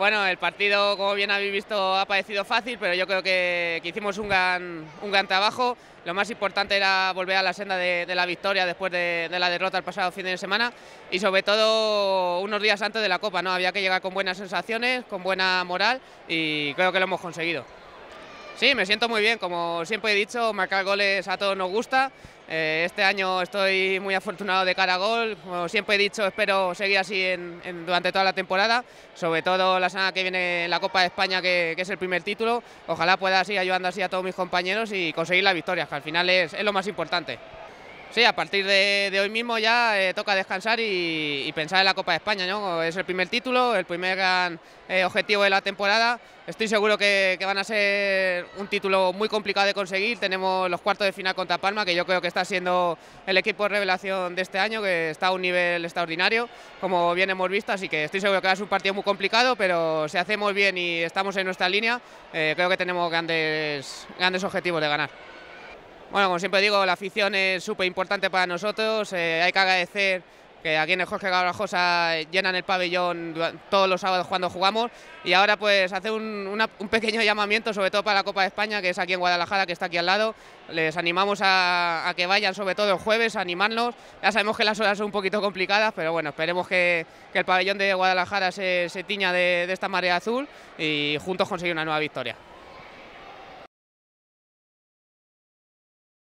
Bueno, el partido, como bien habéis visto, ha parecido fácil, pero yo creo que, hicimos un gran, trabajo. Lo más importante era volver a la senda de, la victoria después de, de, la derrota el pasado fin de semana y sobre todo unos días antes de la Copa. ¿no? Había que llegar con buenas sensaciones, con buena moral y creo que lo hemos conseguido. Sí, me siento muy bien, como siempre he dicho, marcar goles a todos nos gusta. Eh, este año estoy muy afortunado de cara a gol, como siempre he dicho, espero seguir así durante toda la temporada, sobre todo la semana que viene la Copa de España, que, es el primer título. Ojalá pueda seguir ayudando así a todos mis compañeros y conseguir la victoria, que al final es lo más importante. Sí, a partir de, hoy mismo ya eh, toca descansar y, pensar en la Copa de España. ¿no? Es el primer título, el primer gran eh, objetivo de la temporada. Estoy seguro que, van a ser un título muy complicado de conseguir. Tenemos los cuartos de final contra Palma, que yo creo que está siendo el equipo de revelación de este año, que está a un nivel extraordinario, como bien hemos visto. Así que estoy seguro que va a ser un partido muy complicado, pero si hacemos bien y estamos en nuestra línea, eh, creo que tenemos grandes, grandes objetivos de ganar. Bueno, como siempre digo, la afición es súper importante para nosotros. Eh, hay que agradecer que aquí en el Jorge Garajosa llenan el pabellón todos los sábados cuando jugamos. Y ahora pues hace un, pequeño llamamiento, sobre todo para la Copa de España, que es aquí en Guadalajara, que está aquí al lado. Les animamos a, que vayan, sobre todo el jueves, a animarnos. Ya sabemos que las horas son un poquito complicadas, pero bueno, esperemos que, el pabellón de Guadalajara se, tiña de, de esta marea azul y juntos conseguir una nueva victoria.